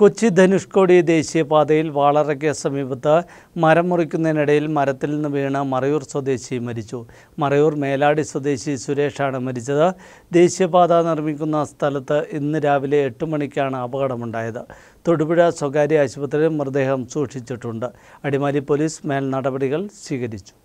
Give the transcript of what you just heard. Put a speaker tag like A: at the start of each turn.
A: കൊച്ചി ധനുഷ്കോടി ദേശീയപാതയിൽ വാളറയ്ക്ക് സമീപത്ത് മരം മുറിക്കുന്നതിനിടയിൽ മരത്തിൽ നിന്ന് വീണ് മറയൂർ സ്വദേശി മരിച്ചു മറയൂർ മേലാടി സ്വദേശി സുരേഷാണ് മരിച്ചത് ദേശീയപാത നിർമ്മിക്കുന്ന സ്ഥലത്ത് ഇന്ന് രാവിലെ എട്ട് മണിക്കാണ് അപകടമുണ്ടായത് തൊടുപുഴ സ്വകാര്യ ആശുപത്രിയിൽ മൃതദേഹം സൂക്ഷിച്ചിട്ടുണ്ട് അടിമാലി പോലീസ് മേൽ നടപടികൾ സ്വീകരിച്ചു